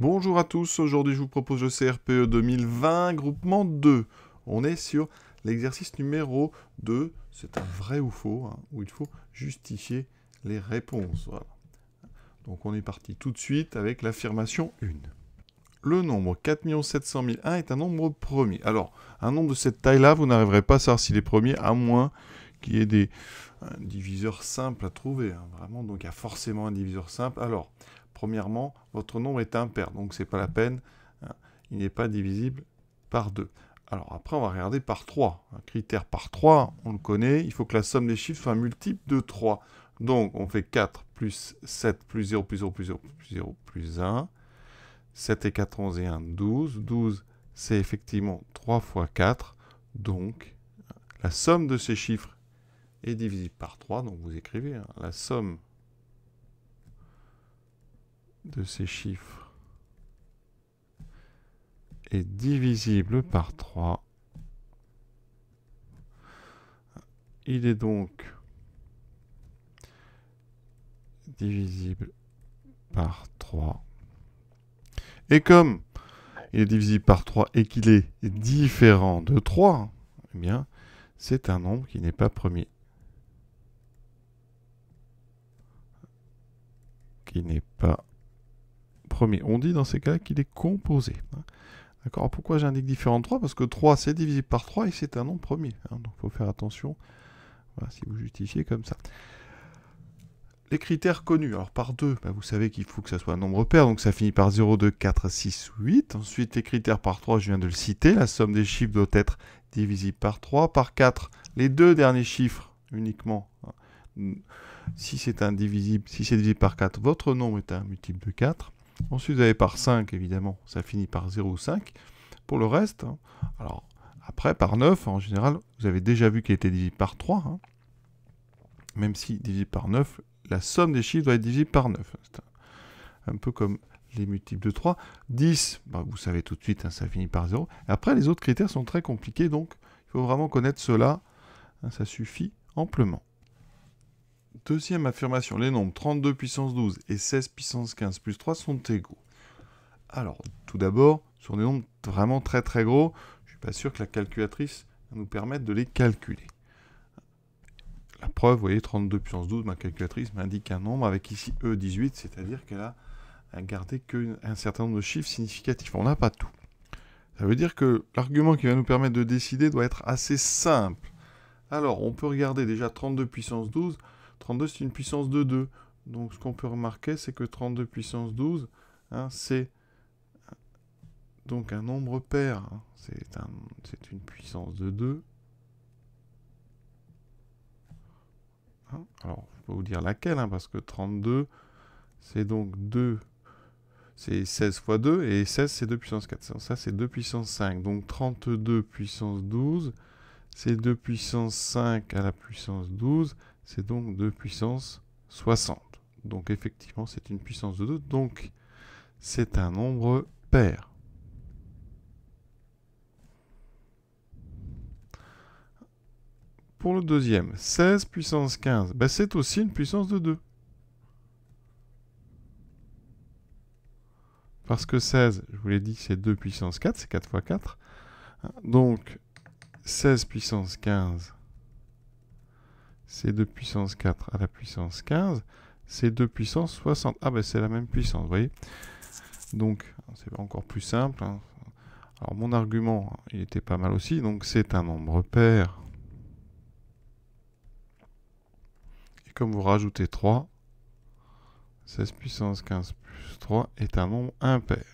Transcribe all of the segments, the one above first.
Bonjour à tous, aujourd'hui je vous propose le CRPE 2020, groupement 2. On est sur l'exercice numéro 2, c'est un vrai ou faux, hein, où il faut justifier les réponses. Donc on est parti tout de suite avec l'affirmation 1. Le nombre 4 700 001 est un nombre premier. Alors, un nombre de cette taille-là, vous n'arriverez pas à savoir s'il est premier, à moins qu'il y ait des, un diviseur simple à trouver. Hein, vraiment, donc il y a forcément un diviseur simple. Alors, premièrement, votre nombre est impair, donc ce n'est pas la peine, hein. il n'est pas divisible par 2. Alors après, on va regarder par 3. Un critère par 3, on le connaît, il faut que la somme des chiffres soit un multiple de 3. Donc on fait 4 plus 7 plus 0 plus 0 plus 0 plus 0 plus 1. 7 et 4, 11 et 1, 12. 12, c'est effectivement 3 fois 4. Donc la somme de ces chiffres est divisible par 3. Donc vous écrivez hein, la somme de ces chiffres est divisible par 3. Il est donc divisible par 3. Et comme il est divisible par 3 et qu'il est différent de 3, eh bien, c'est un nombre qui n'est pas premier. Qui n'est pas on dit dans ces cas-là qu'il est composé. Hein. D'accord Pourquoi j'indique différent de 3 Parce que 3, c'est divisible par 3 et c'est un nombre premier. Hein. donc il faut faire attention si vous justifiez comme ça. Les critères connus. Alors par 2, bah, vous savez qu'il faut que ça soit un nombre pair, donc ça finit par 0, 2, 4, 6, 8. Ensuite, les critères par 3, je viens de le citer. La somme des chiffres doit être divisible par 3. Par 4, les deux derniers chiffres uniquement. Hein. Si c'est divisible, si c'est divisible par 4, votre nombre est un multiple de 4. Ensuite, vous avez par 5, évidemment, ça finit par 0 ou 5. Pour le reste, hein, alors après, par 9, en général, vous avez déjà vu qu'il était divisé par 3. Hein. Même si divisé par 9, la somme des chiffres doit être divisible par 9. Un peu comme les multiples de 3. 10, bah, vous savez tout de suite, hein, ça finit par 0. Après, les autres critères sont très compliqués, donc il faut vraiment connaître cela. ça suffit amplement. Deuxième affirmation, les nombres 32 puissance 12 et 16 puissance 15 plus 3 sont égaux. Alors, tout d'abord, ce sont des nombres vraiment très très gros, je ne suis pas sûr que la calculatrice nous permette de les calculer. La preuve, vous voyez, 32 puissance 12, ma calculatrice m'indique un nombre avec ici E18, c'est-à-dire qu'elle a gardé qu'un certain nombre de chiffres significatifs. On n'a pas tout. Ça veut dire que l'argument qui va nous permettre de décider doit être assez simple. Alors, on peut regarder déjà 32 puissance 12, 32, c'est une puissance de 2. Donc ce qu'on peut remarquer, c'est que 32 puissance 12, hein, c'est donc un nombre pair. Hein. C'est une puissance de 2. Hein. Alors, je peux vous dire laquelle, parce que 32, c'est donc 2 c'est 16 fois 2, et 16 c'est 2 puissance 4. ça c'est 2 puissance 5. Donc 32 puissance 12, c'est 2 puissance 5 à la puissance 12, c'est donc 2 puissance 60. Donc effectivement, c'est une puissance de 2. Donc c'est un nombre pair. Pour le deuxième, 16 puissance 15, ben, c'est aussi une puissance de 2. Parce que 16, je vous l'ai dit, c'est 2 puissance 4, c'est 4 fois 4. Donc 16 puissance 15, c'est 2 puissance 4 à la puissance 15, c'est 2 puissance 60. Ah ben c'est la même puissance, vous voyez. Donc c'est encore plus simple. Hein. Alors mon argument, il était pas mal aussi, donc c'est un nombre pair. Et comme vous rajoutez 3, 16 puissance 15 plus 3 est un nombre impair.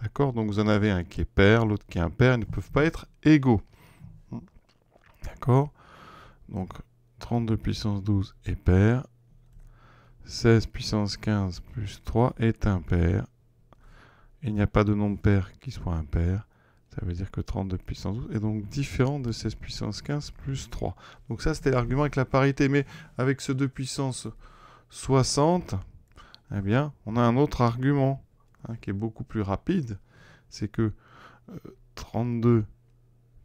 D'accord Donc vous en avez un qui est pair, l'autre qui est impair, ils ne peuvent pas être égaux. D'accord Donc 32 puissance 12 est pair. 16 puissance 15 plus 3 est impair. Il n'y a pas de nombre pair qui soit impair. Ça veut dire que 32 puissance 12 est donc différent de 16 puissance 15 plus 3. Donc ça, c'était l'argument avec la parité. Mais avec ce 2 puissance 60, eh bien, on a un autre argument hein, qui est beaucoup plus rapide. C'est que 32 euh,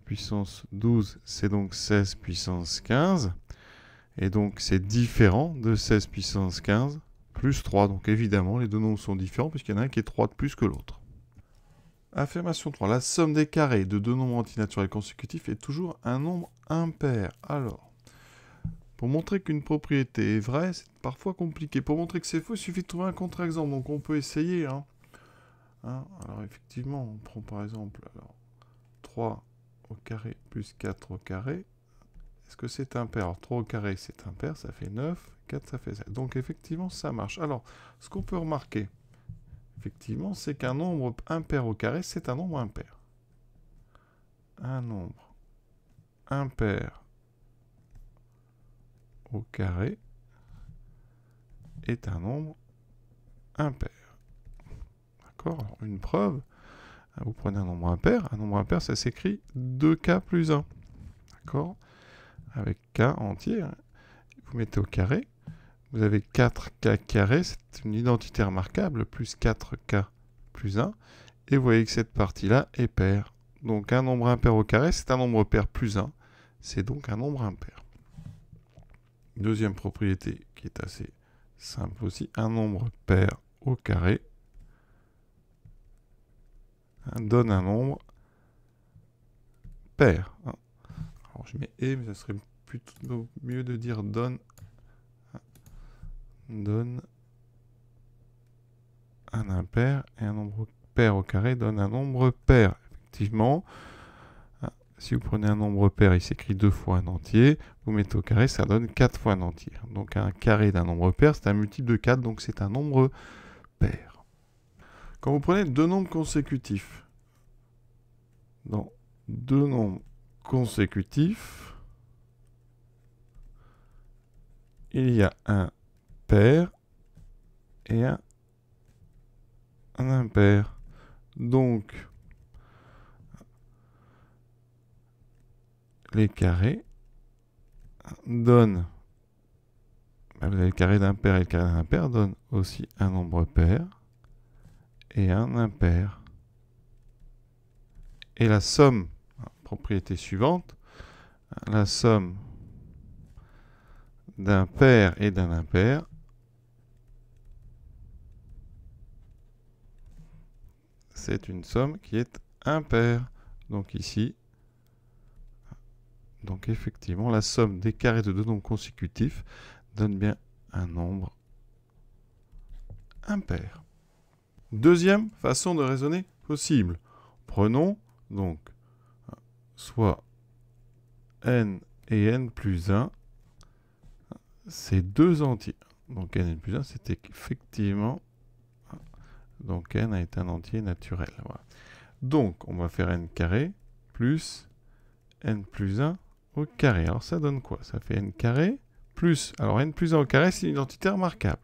puissance 12, c'est donc 16 puissance 15. Et donc c'est différent de 16 puissance 15 plus 3. Donc évidemment les deux nombres sont différents puisqu'il y en a un qui est 3 de plus que l'autre. Affirmation 3. La somme des carrés de deux nombres antinaturels consécutifs est toujours un nombre impair. Alors, pour montrer qu'une propriété est vraie, c'est parfois compliqué. Pour montrer que c'est faux, il suffit de trouver un contre-exemple. Donc on peut essayer. Hein. Hein? alors effectivement, on prend par exemple 3 au carré plus 4 au carré est-ce que c'est impair Alors 3 au carré c'est impair, ça fait 9, 4 ça fait 7. Donc effectivement ça marche. Alors ce qu'on peut remarquer, effectivement, c'est qu'un nombre impair au carré c'est un nombre impair. Un nombre impair au carré est un nombre impair. D'accord Alors une preuve, hein, vous prenez un nombre impair, un nombre impair ça s'écrit 2k plus 1. D'accord avec k entier. Hein. Vous mettez au carré. Vous avez 4k carré, c'est une identité remarquable, plus 4k plus 1. Et vous voyez que cette partie-là est paire. Donc un nombre impair au carré, c'est un nombre pair plus 1. C'est donc un nombre impair. Deuxième propriété qui est assez simple aussi, un nombre pair au carré donne un nombre pair. Hein je mets et, mais ça serait plutôt mieux de dire donne. Donne un impair et un nombre pair au carré donne un nombre pair. Effectivement, si vous prenez un nombre pair, il s'écrit deux fois un entier. Vous mettez au carré, ça donne quatre fois un entier. Donc un carré d'un nombre pair, c'est un multiple de 4, donc c'est un nombre pair. Quand vous prenez deux nombres consécutifs, dans deux nombres consécutif, il y a un pair et un, impair. Donc, les carrés donnent, bah, vous avez le carré d'un pair et le carré d'un impair donnent aussi un nombre pair et un impair. Et la somme propriété suivante. La somme d'un pair et d'un impair c'est une somme qui est impaire. Donc ici, donc effectivement, la somme des carrés de deux nombres consécutifs donne bien un nombre impair. Deuxième façon de raisonner possible. Prenons donc soit n et n plus 1, c'est deux entiers. Donc n n plus 1, c'est effectivement... Donc n est un entier naturel. Donc on va faire n carré plus n plus 1 au carré. Alors ça donne quoi Ça fait n carré plus... Alors n plus 1 au carré, c'est une identité remarquable.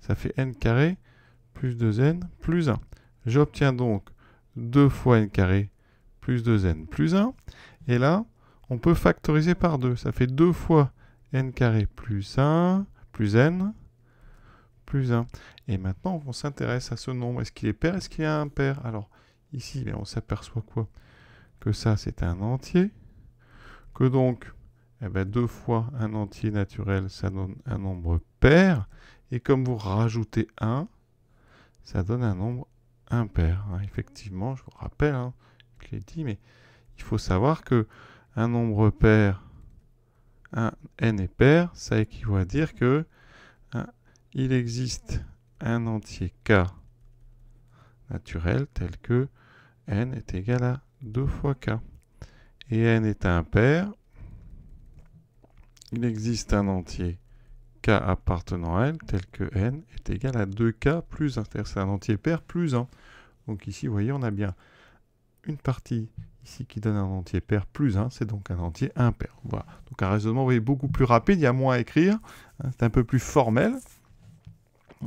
Ça fait n carré plus 2n plus 1. J'obtiens donc 2 fois n carré plus 2n plus 1. Et là, on peut factoriser par 2. Ça fait 2 fois n carré plus 1 plus n plus 1. Et maintenant, on s'intéresse à ce nombre. Est-ce qu'il est pair Est-ce qu'il est impair Alors, ici, ben, on s'aperçoit quoi Que ça, c'est un entier. Que donc, 2 eh ben, fois un entier naturel, ça donne un nombre pair. Et comme vous rajoutez 1, ça donne un nombre impair. Hein, effectivement, je vous rappelle, hein, je l'ai dit, mais il faut savoir que un nombre pair, n est pair, ça équivaut à dire que il existe un entier k naturel tel que n est égal à 2 fois k. Et n est un impair, il existe un entier k appartenant à n tel que n est égal à 2k plus 1, cest c'est un entier pair plus 1. Donc ici, vous voyez, on a bien une partie ici qui donne un entier pair plus 1, c'est donc un entier impair. Voilà. Donc un raisonnement, vous voyez, beaucoup plus rapide, il y a moins à écrire, hein, c'est un peu plus formel,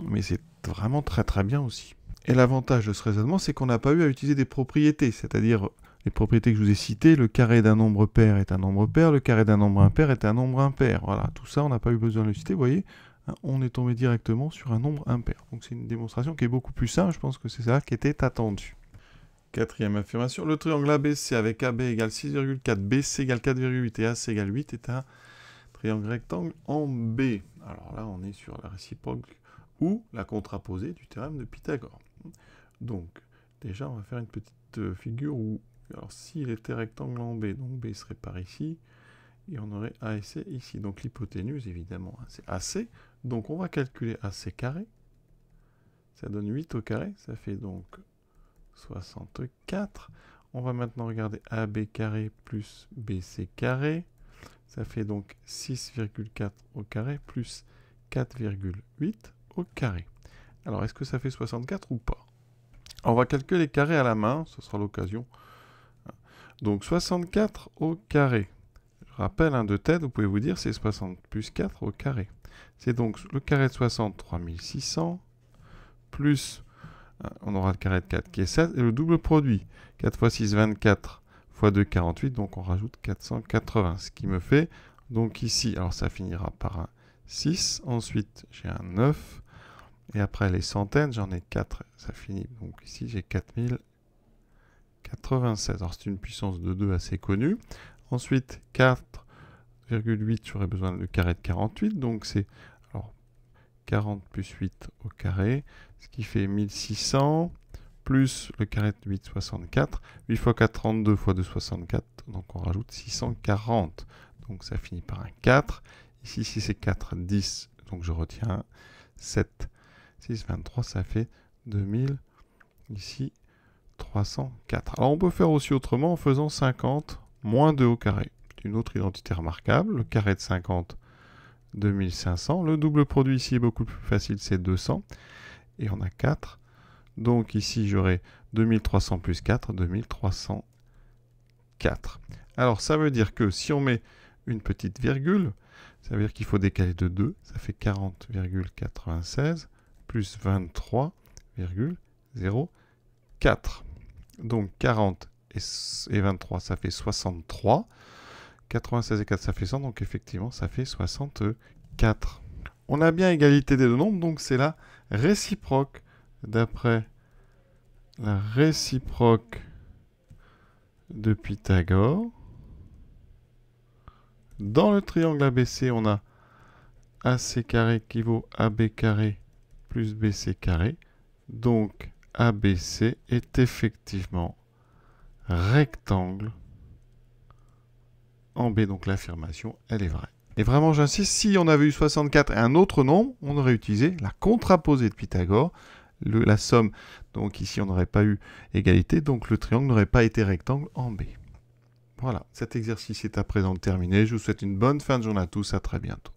mais c'est vraiment très très bien aussi. Et l'avantage de ce raisonnement, c'est qu'on n'a pas eu à utiliser des propriétés, c'est-à-dire les propriétés que je vous ai citées, le carré d'un nombre pair est un nombre pair, le carré d'un nombre impair est un nombre impair. Voilà, tout ça, on n'a pas eu besoin de le citer, vous voyez, hein, on est tombé directement sur un nombre impair. Donc c'est une démonstration qui est beaucoup plus simple, je pense que c'est ça qui était attendu. Quatrième affirmation, le triangle ABC avec AB égale 6,4, BC égale 4,8 et AC égale 8 est un triangle rectangle en B. Alors là, on est sur la réciproque ou la contraposée du théorème de Pythagore. Donc, déjà, on va faire une petite euh, figure où, alors s'il était rectangle en B, donc B serait par ici, et on aurait A C ici. Donc l'hypoténuse, évidemment, hein, c'est AC. Donc on va calculer AC carré. Ça donne 8 au carré, ça fait donc 64. On va maintenant regarder AB carré plus BC carré. Ça fait donc 6,4 au carré plus 4,8 au carré. Alors, est-ce que ça fait 64 ou pas On va calculer les carrés à la main, ce sera l'occasion. Donc, 64 au carré. Je rappelle, hein, de tête, vous pouvez vous dire, c'est 60 plus 4 au carré. C'est donc le carré de 60, 3600, plus ah, on aura le carré de 4 qui est 7. et le double produit, 4 x 6, 24, x 2, 48, donc on rajoute 480, ce qui me fait, donc ici, alors ça finira par un 6, ensuite j'ai un 9, et après les centaines, j'en ai 4, ça finit, donc ici j'ai 4096, alors c'est une puissance de 2 assez connue, ensuite 4,8, j'aurais besoin de carré de 48, donc c'est 40 plus 8 au carré, ce qui fait 1600 plus le carré de 8,64 8 fois 4, 32 fois 64. Donc on rajoute 640. Donc ça finit par un 4. Ici, si c'est 4, 10. Donc je retiens 7. 6, 23, ça fait 2000. Ici, 304. Alors on peut faire aussi autrement en faisant 50 moins 2 au carré. C'est une autre identité remarquable. Le carré de 50, 2500. Le double produit ici est beaucoup plus facile, c'est 200 et on a 4. Donc ici, j'aurai 2300 plus 4, 2304. Alors ça veut dire que si on met une petite virgule, ça veut dire qu'il faut décaler de 2, ça fait 40,96 plus 23,04. Donc 40 et 23, ça fait 63. 96 et 4, ça fait 100, donc effectivement, ça fait 64 on a bien égalité des deux nombres, donc c'est la réciproque. D'après la réciproque de Pythagore, dans le triangle ABC, on a AC qui vaut AB carré plus BC carré. Donc ABC est effectivement rectangle en B. Donc l'affirmation, elle est vraie. Et vraiment, j'insiste, si on avait eu 64 et un autre nombre, on aurait utilisé la contraposée de Pythagore, la somme. Donc ici, on n'aurait pas eu égalité, donc le triangle n'aurait pas été rectangle en B. Voilà, cet exercice est à présent terminé. Je vous souhaite une bonne fin de journée à tous, à très bientôt.